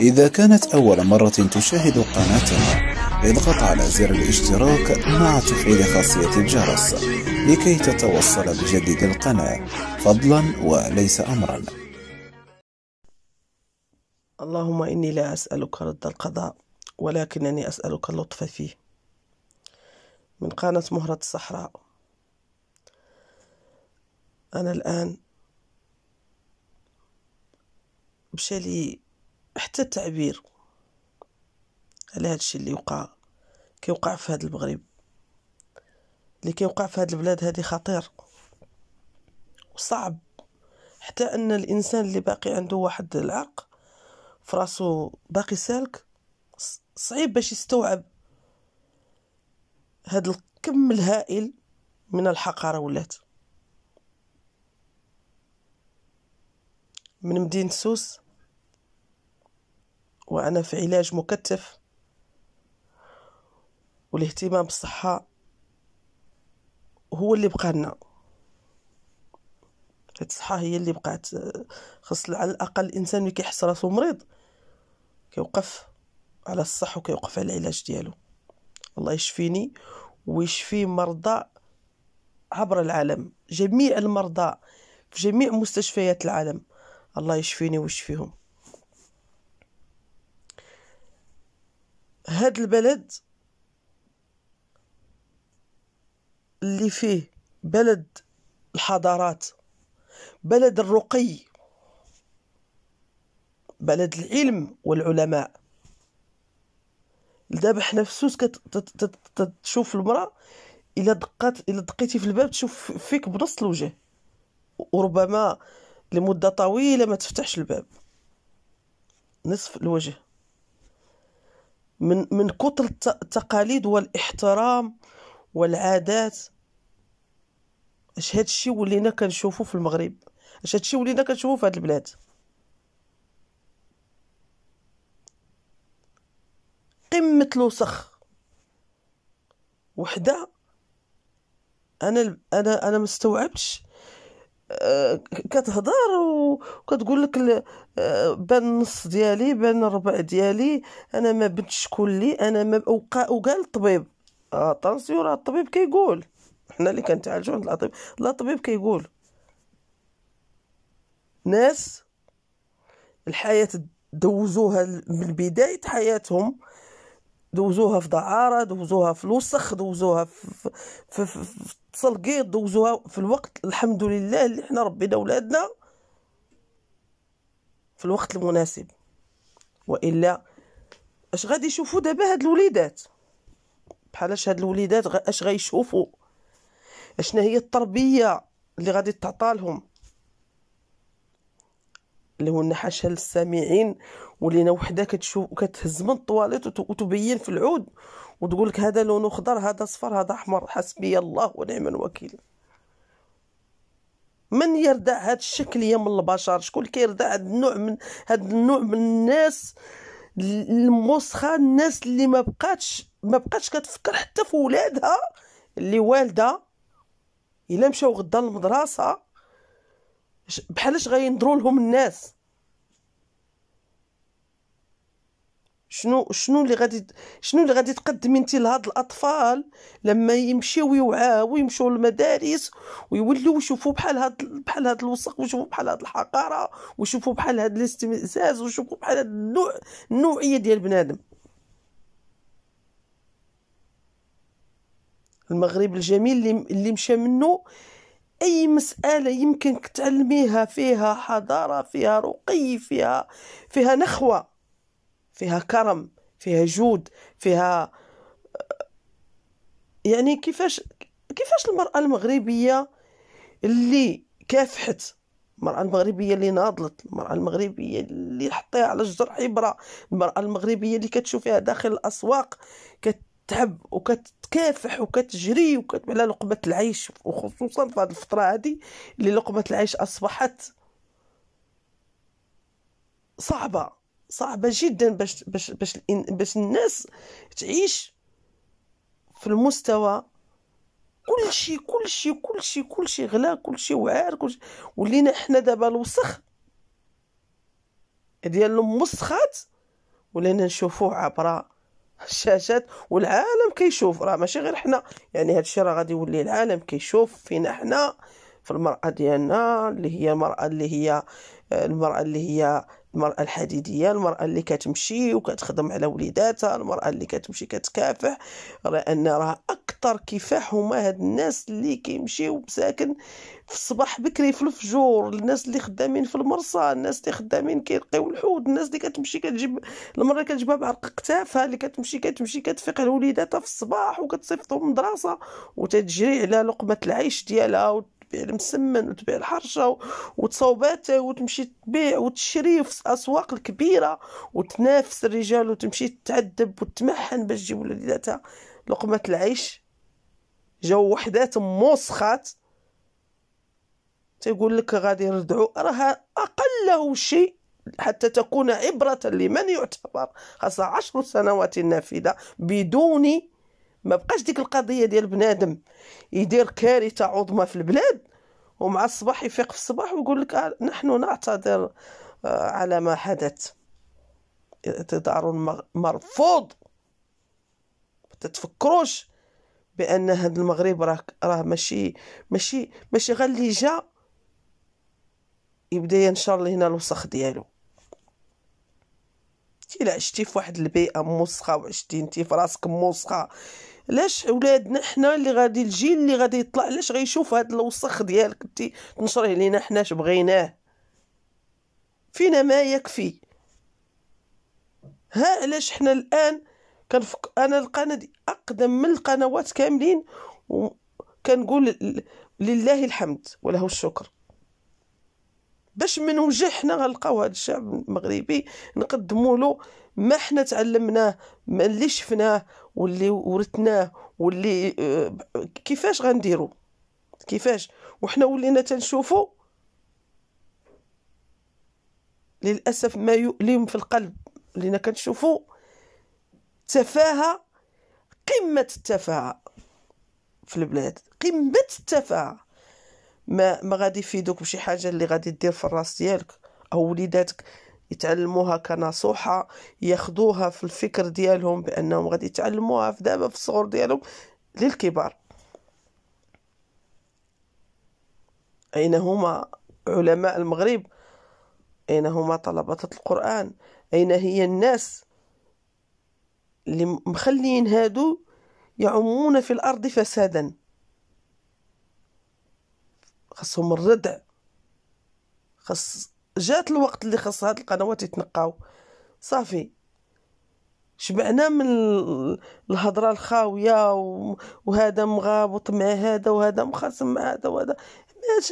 إذا كانت أول مرة تشاهد قناتنا اضغط على زر الاشتراك مع تفعيل خاصية الجرس لكي تتوصل بجديد القناة فضلا وليس أمرا اللهم إني لا أسألك رد القضاء ولكنني أسألك اللطف فيه من قناة مهرة الصحراء أنا الآن بشلي حتى التعبير على هذا الشيء اللي وقع كيوقع في هذا المغرب اللي كيوقع في هذه البلاد هذه خطير وصعب حتى ان الانسان اللي باقي عنده واحد العرق فراسو باقي سالك صعيب باش يستوعب هذا الكم الهائل من الحقارة ولات من مدينة سوس وأنا في علاج مكثف والاهتمام بالصحة هو اللي بقى لنا الصحة هي اللي بقات خاص على الأقل الإنسان ملي كيحس راسو مريض كيوقف على الصح وكيوقف على العلاج ديالو الله يشفيني ويشفي مرضى عبر العالم جميع المرضى في جميع مستشفيات العالم الله يشفيني ويشفيهم هاد البلد اللي فيه بلد الحضارات بلد الرقي بلد العلم والعلماء لدابا حنا في سوس كتشوف المراه الا دقات الا دقيتي في الباب تشوف فيك بنص الوجه وربما لمده طويله ما تفتحش الباب نصف الوجه من من كثر التقاليد والاحترام والعادات اش هادشي ولينا كنشوفو في المغرب اش هادشي ولينا كنشوفو في هاد البلاد قمة الوسخ وحدة انا انا انا مستوعبتش كتهضر وكتقول لك بان النص ديالي بان الربع ديالي انا ما بنتش كلي انا ما وقال الطبيب اتونسيو طنسيو راه الطبيب كيقول حنا اللي كنتعالجو عند الطبيب لا الطبيب كيقول ناس الحياه دوزوها من بدايه حياتهم دوزوها في دعاره دوزوها في الوسخ دوزوها في, في, تصلقيط دوزوها في الوقت الحمد لله اللي حنا ربينا ولادنا في الوقت المناسب والا اش غادي يشوفوا دابا هاد الوليدات بحالاش هاد الوليدات اش غايشوفوا اشنا هي التربيه اللي غادي تعطالهم اللي هو النحاش للسامعين ولينا وحدة كتشوف كتهز من الطواليط وتبين في العود وتقول لك هذا لونه خضر هذا صفر هذا احمر حسبي الله ونعم الوكيل من يردع هذا يا من البشر شكون كيردع هذا النوع من هذا النوع من الناس المسخه الناس اللي ما بقاتش ما بقاتش كتفكر حتى في ولادها اللي والده الا مشاو غدا للمدرسه بحالاش غينظروا لهم الناس شنو شنو اللي غادي شنو اللي غادي تقدمي انت لهاد الاطفال لما يمشيو يوعاو ويمشيو للمدارس ويوليو يشوفوا بحال هاد بحال هاد الوسخ ويشوفوا بحال هاد الحقاره ويشوفوا بحال هاد الاستفزاز ويشوفوا بحال هاد النوع النوعيه ديال بنادم المغرب الجميل اللي اللي مشى منه أي مسألة يمكنك تعلميها فيها حضارة فيها رقي فيها فيها نخوة فيها كرم فيها جود فيها يعني كيفاش كيفاش المرأة المغربية اللي كافحت المرأة المغربية اللي ناضلت المرأة المغربية اللي حطيها على الجرح حبرة المرأة المغربية اللي كتشوفيها داخل الأسواق كت كتعب وكتكافح وكتجري وكتبع على لقمة العيش وخصوصا في هذه الفترة هذه اللي لقمة العيش أصبحت صعبة صعبة جدا باش باش باش, باش الناس تعيش في المستوى كل شيء كل شيء كل شيء كل شيء غلا كل شيء وعار كل شيء ولينا حنا دابا الوسخ ديال المسخات ولينا نشوفوه عبر الشاشات والعالم كيشوف راه ماشي غير حنا يعني هذا الشيء راه غادي يولي العالم كيشوف فينا حنا في المرأة ديالنا اللي هي المرأة اللي هي آه، المرأة اللي هي المرأة الحديدية المرأة اللي كتمشي وكتخدم على وليداتها المرأة اللي كتمشي كتكافح لأن راه أكثر كفاح هما هاد الناس اللي كيمشيو مساكن في الصباح بكري في الفجور الناس اللي خدامين في المرصى الناس اللي خدامين كيلقيو الحوت الناس اللي كتمشي كتجيب المرأة كتجيبها بعرق كتافها اللي كتمشي كتمشي كتفيق لوليداتها في الصباح وكتصيفطهم مدرسة وتتجري على لقمة العيش ديالها وتبيع المسمن وتبيع الحرشة وتصوبات وتمشي تبيع وتشري في الأسواق الكبيرة وتنافس الرجال وتمشي تعذب وتمحن باش تجيب وليداتها لقمة العيش جاو وحدات موسخات تيقول لك غادي يردعوا راه أقله شيء حتى تكون عبرة لمن يعتبر خاصة عشر سنوات نافذة بدون ما بقاش ديك القضيه ديال بنادم يدير كارثه عظمى في البلاد ومع الصباح يفيق في الصباح ويقول لك آه نحن نعتذر آه على ما حدث اعتذار مرفوض ما تتفكروش بان هذا المغرب راه راه ماشي ماشي ماشي غير اللي جا يبدا ينشر لهنا الوسخ ديالو كي عشتي في واحد البيئه موسخه وعشتي انت في راسك موسخه علاش ولادنا حنا اللي غادي الجيل اللي غادي يطلع علاش غيشوف هاد الوسخ ديالك انت تنشري لينا حنا بغيناه فينا ما يكفي ها علاش حنا الان كنفك انا القناه دي اقدم من القنوات كاملين وكنقول لله الحمد وله الشكر باش من وجه حنا غنلقاو هذا الشعب المغربي نقدموا له ما حنا تعلمناه ما اللي شفناه واللي ورثناه واللي آه، كيفاش غنديروا كيفاش وحنا ولينا تنشوفوا للاسف ما يؤلم في القلب لينا كنشوفوا تفاهه قمه التفاهه في البلاد قمه التفاهه ما ما غادي يفيدوك بشي حاجه اللي غادي دير في الراس ديالك او وليداتك يتعلموها كنصوحه ياخذوها في الفكر ديالهم بانهم غادي يتعلموها في دابا في الصغر ديالهم للكبار اين هما علماء المغرب اين هما طلبه القران اين هي الناس اللي مخلين هادو يعمون في الارض فسادا خاصهم الردع خاص جات الوقت اللي خاص هاد القنوات يتنقاو صافي شبعنا من الهضره الخاويه وهذا مغابط مع هذا وهذا مخاصم مع هذا وهذا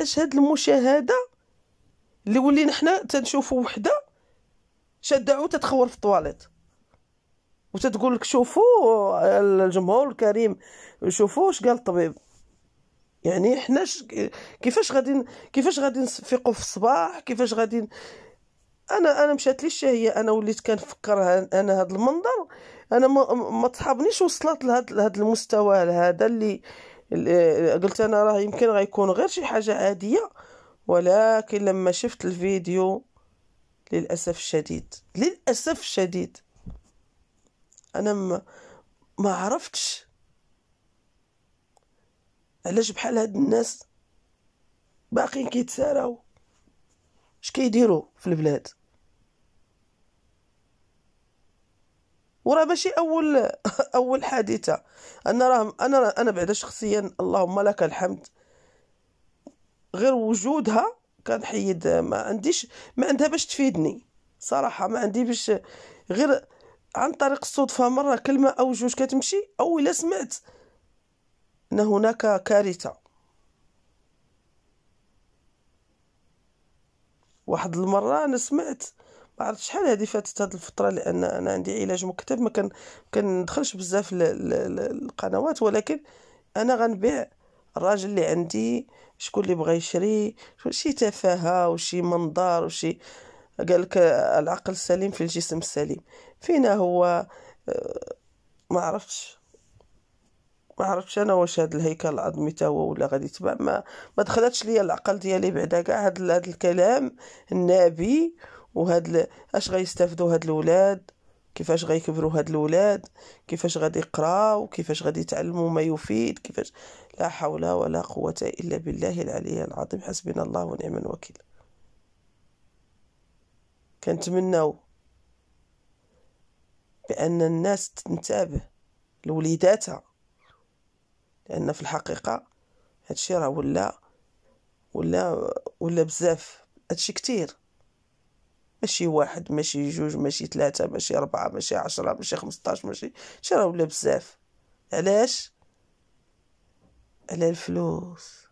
اش هاد المشاهده اللي ولينا حنا تنشوفو وحده شاده عود تتخور في الطواليت وتتقول لك شوفوا الجمهور الكريم شوفوا واش قال الطبيب يعني حنا كيفاش غادي كيفاش غادي نفيقوا في الصباح كيفاش غادي انا انا مشات لي الشهيه انا وليت كنفكر انا هذا المنظر انا ما, ما تصحابنيش وصلت لهذا المستوى هذا اللي قلت انا راه يمكن غيكون غير شي حاجه عاديه ولكن لما شفت الفيديو للاسف الشديد للاسف الشديد انا ما, ما عرفتش علاش بحال هاد الناس باقيين كيتساراو اش كيديروا في البلاد وراه ماشي اول اول حادثه انا راه انا انا بعدا شخصيا اللهم لك الحمد غير وجودها كنحيد ما عنديش ما عندها باش تفيدني صراحه ما عندي باش غير عن طريق الصدفه مره كلمه او جوج كتمشي او الا سمعت أن هناك كارثة واحد المرة أنا سمعت ما عرفت شحال هذه فاتت هذه الفترة لأن أنا عندي علاج مكتب ما كان كندخلش بزاف القنوات ولكن أنا غنبيع الراجل اللي عندي شكون اللي بغى يشري شي تفاهة وشي منظر وشي قال لك العقل السليم في الجسم السليم فينا هو آه، ما عرفتش ما عرفتش انا واش هذا الهيكل العظمي تا هو ولا غادي يتبع ما ما دخلتش ليا العقل ديالي بعدا كاع هاد, هاد الكلام النابي وهاد اش غيستافدوا هاد الولاد كيفاش غيكبروا هاد الولاد كيفاش غادي يقراو كيفاش غادي يتعلموا ما يفيد كيفاش لا حول ولا قوة إلا بالله العلي العظيم حسبنا الله ونعم الوكيل كنتمناو بأن الناس تنتبه لوليداتها لأن في الحقيقة هادشي راه ولا ولا ولا بزاف هادشي كتير ماشي واحد ماشي جوج ماشي ثلاثة ماشي أربعة ماشي عشرة ماشي خمسطاش ماشي شي راه ولا بزاف علاش على الفلوس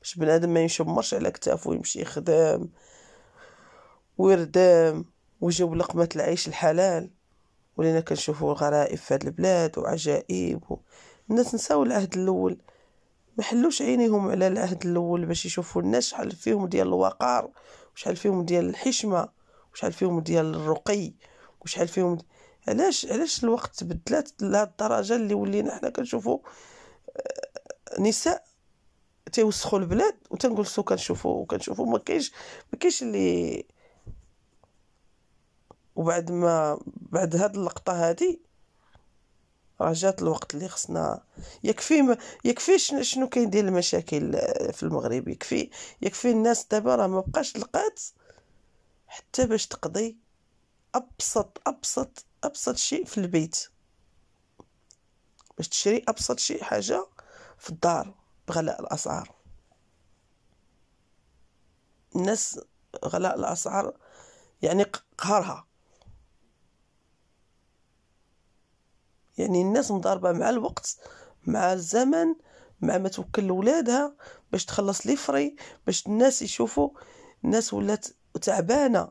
باش بنادم ما يشمرش على كتافو يمشي يخدم ويردم ويجيب لقمة العيش الحلال ولينا كنشوفو غرائب في هاد البلاد وعجائب و... الناس نساو العهد الاول ما حلوش عينيهم على العهد الاول باش يشوفوا الناس شحال فيهم ديال الوقار وشحال فيهم ديال الحشمه وشحال فيهم ديال الرقي وشحال فيهم علاش علاش الوقت تبدلات لهاد الدرجه اللي ولينا حنا كنشوفوا آه، نساء تيوسخوا البلاد وتنجلسوا كنشوفوا كنشوفوا ما كاينش ما كاينش اللي وبعد ما بعد هاد اللقطه هادي راه جات الوقت اللي خصنا يكفي يكفي شنو كاين ديال المشاكل آه، في المغرب يكفي يكفي الناس دابا راه ما بقاش لقات حتى باش تقضي ابسط ابسط ابسط شيء في البيت باش تشري ابسط شيء حاجه في الدار بغلاء الاسعار الناس غلاء الاسعار يعني قهرها يعني الناس مضاربة مع الوقت مع الزمن مع ما توكل لولادها باش تخلص لي فري باش الناس يشوفوا الناس ولات تعبانة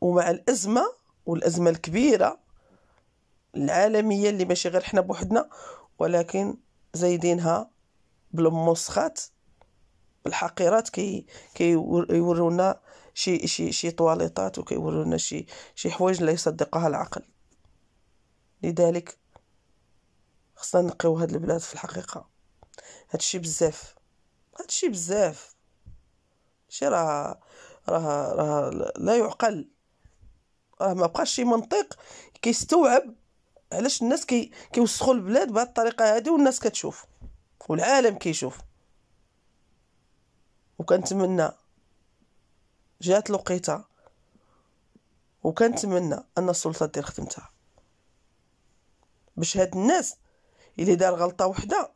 ومع الأزمة والأزمة الكبيرة العالمية اللي ماشي غير حنا بوحدنا ولكن زايدينها بالمسخات بالحقيرات كي كيورونا شي شي شي طواليطات وكيورونا شي شي حوايج لا يصدقها العقل لذلك خصنا نقيو هاد البلاد في الحقيقه هادشي بزاف هادشي بزاف شي راه راه راه لا يعقل راه ما بقاش شي منطق كيستوعب علاش الناس كي كيوسخوا البلاد بهاد الطريقه هادي والناس كتشوف والعالم كيشوف وكنتمنى جات الوقيته وكنتمنى ان السلطه دير خدمتها باش هاد الناس اللي دار غلطه وحده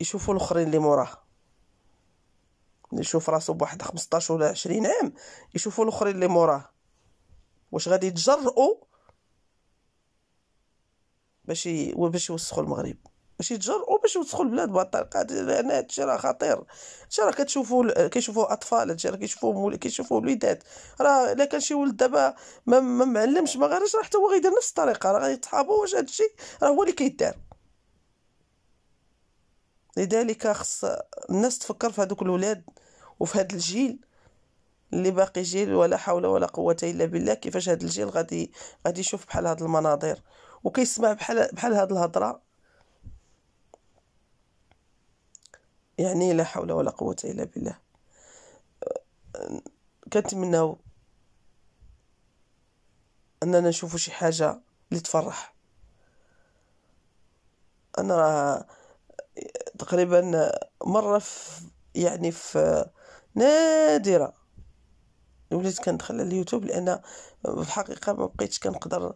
يشوفوا الاخرين اللي موراه اللي يشوف راسو بواحد 15 ولا 20 عام يشوفوا الاخرين اللي موراه واش غادي يتجرؤوا باش باش يوسخوا المغرب باش يتجرؤوا باش يدخلوا البلاد بهذه الطريقه لان هادشي راه خطير هادشي راه كتشوفوا كيشوفوا اطفال هادشي راه كيشوفوا كيشوفوا وليدات راه الا كان شي ولد دابا ما, ما معلمش ما غاديش راه حتى هو غيدير نفس الطريقه راه غيتحابوا واش هادشي راه هو اللي كيدار لذلك خص الناس تفكر في هذوك الولاد وفي هذا الجيل اللي باقي جيل ولا حول ولا قوه الا بالله كيفاش هذا الجيل غادي غادي يشوف بحال هاد المناظر وكيسمع بحال بحال هاد الهضره يعني لا حول ولا قوة إلا بالله كنتمناو أننا نشوفو شي حاجة لتفرح أنا راه تقريبا مرة في يعني في نادرة وليت كندخل اليوتيوب لان في الحقيقه ما بقيتش كنقدر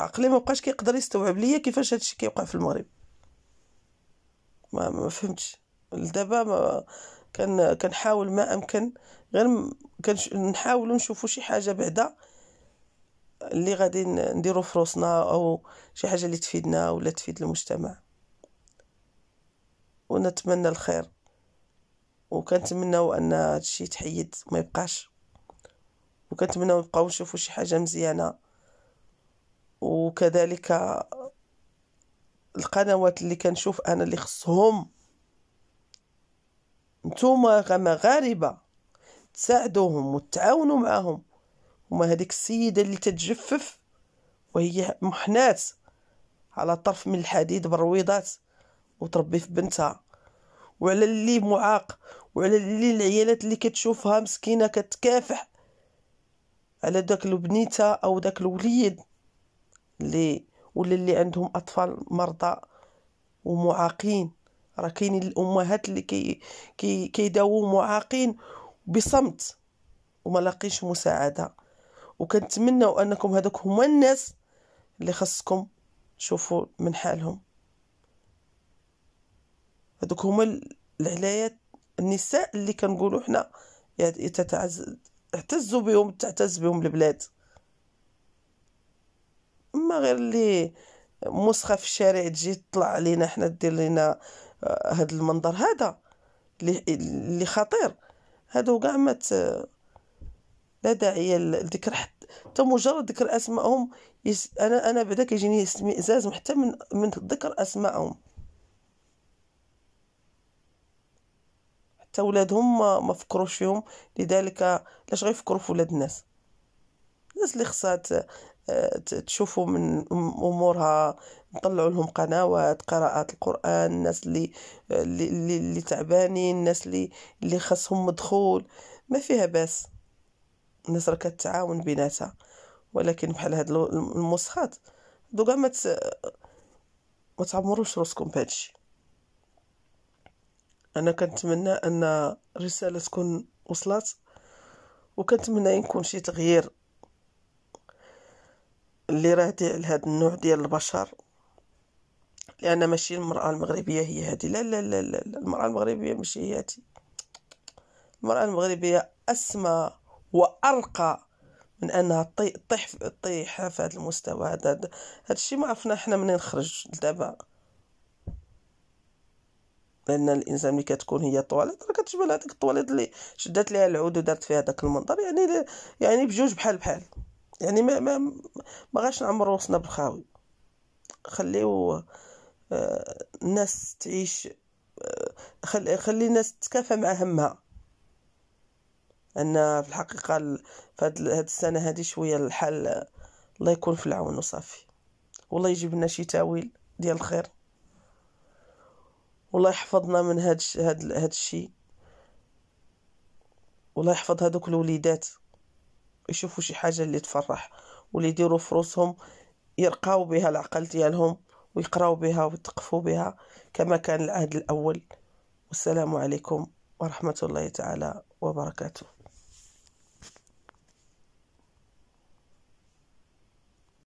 عقلي ما بقاش كيقدر يستوعب ليا كيفاش هادشي كيوقع في المغرب ما, ما فهمتش لدابا ما كان كنحاول ما امكن غير كنحاولوا نشوفوا شي حاجه بعدا اللي غادي نديرو فروسنا او شي حاجه اللي تفيدنا ولا تفيد المجتمع ونتمنى الخير وكنتمناو ان هادشي تحيد ما يبقاش وكنتمناو نبقاو نشوفوا شي حاجه مزيانه وكذلك القنوات اللي كنشوف انا اللي خصهم نتوما مغاربه تساعدوهم وتعاونوا معاهم وما هذيك السيده اللي تتجفف وهي محنات على طرف من الحديد برويضات وتربي في بنتها وعلى اللي معاق وعلى اللي العيالات اللي كتشوفها مسكينه كتكافح على داك لبنيتها او داك الوليد اللي ولا اللي عندهم اطفال مرضى ومعاقين راه كاينين الامهات اللي كي كي كيداووا معاقين بصمت وما لاقيش مساعده وكنتمنوا انكم هذوك هما الناس اللي خصكم تشوفوا من حالهم هذوك هما العلايات النساء اللي كنقولوا حنا تتعز اعتزوا بهم تعتز بهم البلاد ما غير اللي مسخة في الشارع تجي تطلع علينا حنا دير لينا آه، هاد المنظر هذا اللي خطير هادو كاع ما لا داعي لذكر حتى مجرد ذكر اسمائهم يس... انا انا بعدا كيجيني استمئزاز حتى من من ذكر اسمائهم حتى ولادهم ما, ما فكروش فيهم لذلك لاش غيفكروا في ولاد الناس الناس اللي خصها تشوفوا من امورها نطلعوا لهم قنوات قراءات القران الناس اللي اللي, اللي تعبانين الناس اللي اللي خاصهم مدخول ما فيها باس الناس راه كتعاون بيناتها ولكن بحال هاد المسخات دوكا ما ما تعمروش راسكم بهادشي انا كنتمنى ان الرساله تكون وصلت وكنتمنى يكون شي تغيير اللي راه لهاد النوع ديال البشر لان ماشي المراه المغربيه هي هذه لا لا لا لا المراه المغربيه ماشي هي هذه المراه المغربيه اسمى وارقى من انها تطيح طيح في هذا المستوى هذا هذا الشيء ما عرفنا حنا منين خرج دابا لان الانسان ملي كتكون هي طواليت راه كتجبل هذيك الطواليت اللي شدات ليها العود ودارت فيها داك المنظر يعني يعني بجوج بحال بحال يعني ما ما ما غاش نعمرو روسنا بالخاوي خليو آه الناس تعيش آه خلي, خلي الناس تكافى مع همها ان في الحقيقه فهاد هاد السنه هادي شويه الحال الله يكون في العون وصافي والله يجيب لنا شي تاويل ديال الخير والله يحفظنا من هاد هاد هاد الشيء والله يحفظ هادوك الوليدات يشوفوا شي حاجة اللي تفرح واللي يديروا فروسهم يرقاو بها العقل ديالهم ويقراو بها ويتقفوا بها كما كان العهد الأول والسلام عليكم ورحمة الله تعالى وبركاته